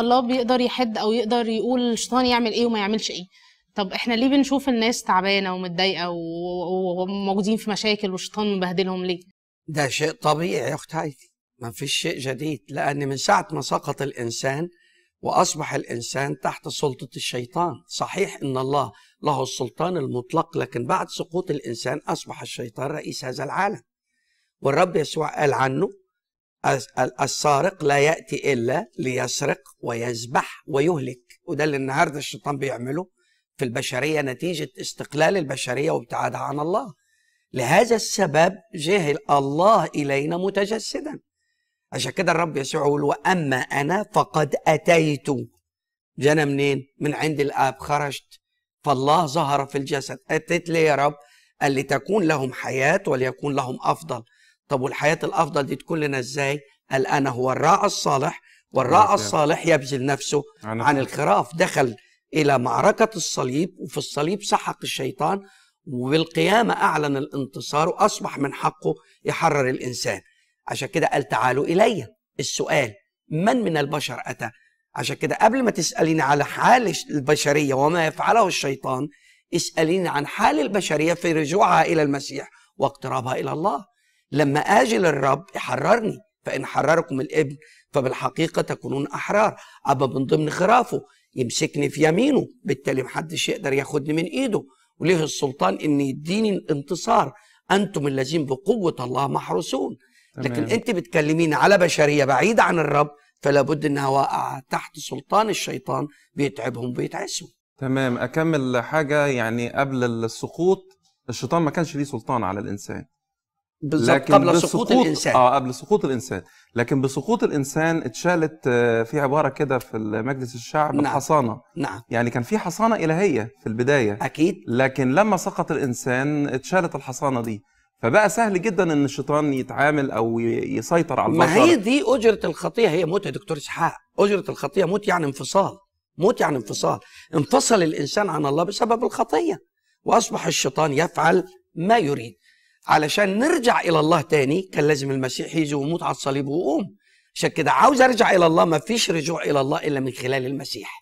الله بيقدر يحد او يقدر يقول الشيطان يعمل ايه وما يعملش ايه طب احنا ليه بنشوف الناس تعبانه ومتضايقه وموجودين في مشاكل والشيطان مبهدلهم ليه ده شيء طبيعي يا اخت هايدي ما فيش شيء جديد لان من ساعه ما سقط الانسان واصبح الانسان تحت سلطه الشيطان صحيح ان الله له السلطان المطلق لكن بعد سقوط الانسان اصبح الشيطان رئيس هذا العالم والرب يسوع قال عنه السارق لا ياتي الا ليسرق ويذبح ويهلك وده اللي النهارده الشيطان بيعمله في البشريه نتيجه استقلال البشريه وابتعادها عن الله لهذا السبب جهل الله الينا متجسدا عشان كده الرب يسوع يقول واما انا فقد اتيت جانا منين؟ من عند الاب خرجت فالله ظهر في الجسد اتيت لي يا رب؟ قال لتكون لهم حياه وليكون لهم افضل طب والحياة الأفضل دي تكون لنا إزاي؟ قال أنا هو الراعي الصالح والراعي نعم. الصالح يبذل نفسه عن الخراف دخل إلى معركة الصليب وفي الصليب سحق الشيطان وبالقيامة أعلن الانتصار وأصبح من حقه يحرر الإنسان عشان كده قال تعالوا إلي السؤال من من البشر أتى عشان كده قبل ما تسأليني على حال البشرية وما يفعله الشيطان اسأليني عن حال البشرية في رجوعها إلى المسيح واقترابها إلى الله لما اجي للرب يحررني فان حرركم الابن فبالحقيقه تكونون احرار ابا من ضمن خرافه يمسكني في يمينه بالتالي محدش يقدر ياخدني من ايده وليه السلطان ان يديني الانتصار انتم الذين بقوه الله محروسون لكن انت بتكلميني على بشريه بعيده عن الرب فلا بد انها واقعه تحت سلطان الشيطان بيتعبهم وبيتعسوا تمام اكمل حاجه يعني قبل السقوط الشيطان ما كانش ليه سلطان على الانسان بالظبط قبل سقوط الانسان اه قبل سقوط الانسان لكن بسقوط الانسان اتشالت آه، في عباره كده في مجلس الشعب نعم. حصانه نعم يعني كان في حصانه الهيه في البدايه اكيد لكن لما سقط الانسان اتشالت الحصانه دي فبقى سهل جدا ان الشيطان يتعامل او يسيطر على البشر ما هي دي اجره الخطيه هي موت يا دكتور اسحاق اجره الخطيه موت يعني انفصال موت يعني انفصال انفصل الانسان عن الله بسبب الخطيه واصبح الشيطان يفعل ما يريد علشان نرجع الى الله تاني كان لازم المسيح يجي ويموت على الصليب ويقوم عشان كده عاوز ارجع الى الله ما فيش رجوع الى الله الا من خلال المسيح